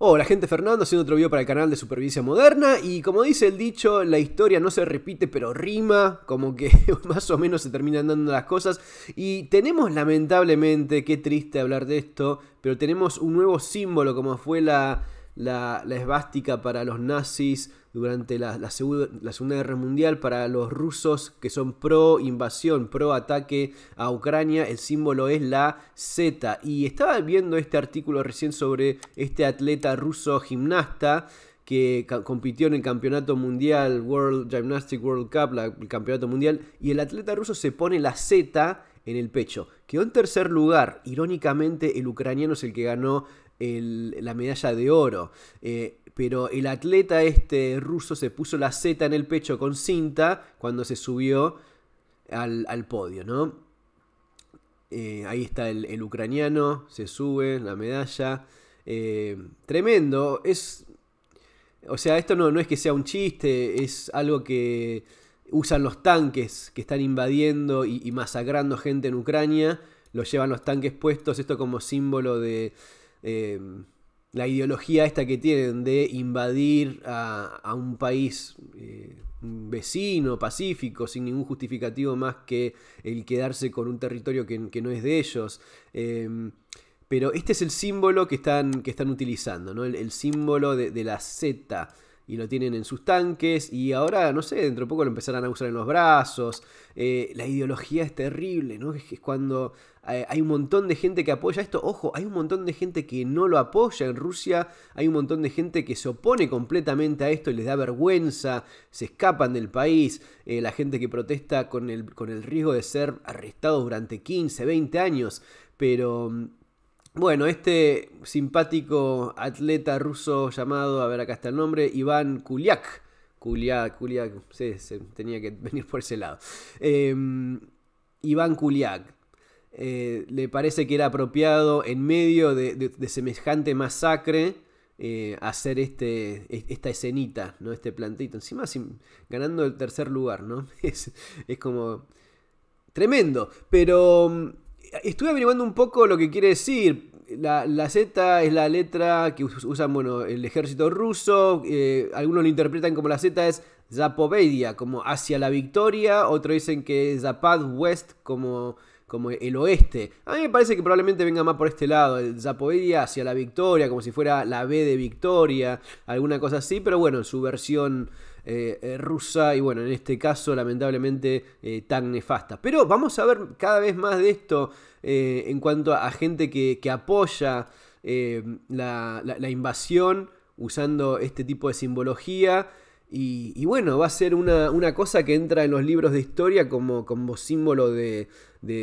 Hola gente Fernando, haciendo otro video para el canal de Supervivencia Moderna y como dice el dicho, la historia no se repite pero rima, como que más o menos se terminan dando las cosas y tenemos lamentablemente, qué triste hablar de esto, pero tenemos un nuevo símbolo como fue la la, esvástica para los nazis durante la, Segunda Guerra Mundial, para los rusos que son pro invasión, pro ataque a Ucrania, el símbolo es la Z. Y estaba viendo este artículo recién sobre este atleta ruso gimnasta que compitió en el campeonato mundial, World Gymnastic World Cup, el campeonato mundial, y el atleta ruso se pone la Z en el pecho. Quedó en tercer lugar. Irónicamente, el ucraniano es el que ganó la medalla de oro. Eh, pero el atleta este ruso se puso la Z en el pecho con cinta cuando se subió al, podio, ¿no? Eh, ahí está el, ucraniano, se sube la medalla. Eh, tremendo, es... O sea, esto no, no es que sea un chiste, es algo que usan los tanques que están invadiendo y, masacrando gente en Ucrania, lo llevan los tanques puestos, esto como símbolo de, Em, la ideología esta que tienen de invadir a, un país eh, vecino, pacífico, sin ningún justificativo más que el quedarse con un territorio que, no es de ellos. Em, pero este es el símbolo que están, que están utilizando, el, símbolo de, la Z y lo tienen en sus tanques y ahora, no sé, dentro de poco lo empezarán a usar en los brazos. Eh, la ideología es terrible, ¿no? es cuando eh, hay un montón de gente que apoya esto. Ojo, hay un montón de gente que no lo apoya en Rusia, hay un montón de gente que se opone completamente a esto y les da vergüenza, se escapan del país, eh, la gente que protesta con el, con el riesgo de ser arrestado durante 15, 20 años. Pero mm, bueno, este simpático atleta ruso llamado, a ver acá está el nombre, Iván Kuliak. Kuliak, Kuliak, sí, tenía que venir por ese lado. Em, Iván Kuliak eh, le parece que era apropiado en medio de, semejante masacre eh, hacer este, esta escenita, ¿no? este plantito. Encima ganando el tercer lugar, ¿no? Es, como tremendo. Pero mm, estuve averiguando un poco lo que quiere decir. La, Z es la letra que usan bueno, el ejército ruso. Eh, algunos lo interpretan como la Z es Zapovedia, como hacia la victoria. Otros dicen que es Zapad West, como como el oeste. A mí me parece que probablemente venga más por este lado, el hacia la Victoria, como si fuera la B de Victoria, alguna cosa así, pero bueno, su versión eh, eh, rusa y bueno, en este caso lamentablemente eh, tan nefasta. Pero vamos a ver cada vez más de esto en cuanto a, gente que, apoya la invasión usando este tipo de simbología. Y, bueno, va a ser una, cosa que entra en los libros de historia como, como símbolo de,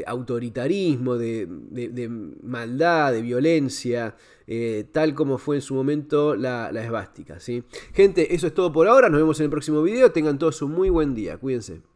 autoritarismo, de, maldad, de violencia, eh, tal como fue en su momento la, la esvástica. Gente, eso es todo por ahora. Nos vemos en el próximo video. Tengan todos un muy buen día. Cuídense.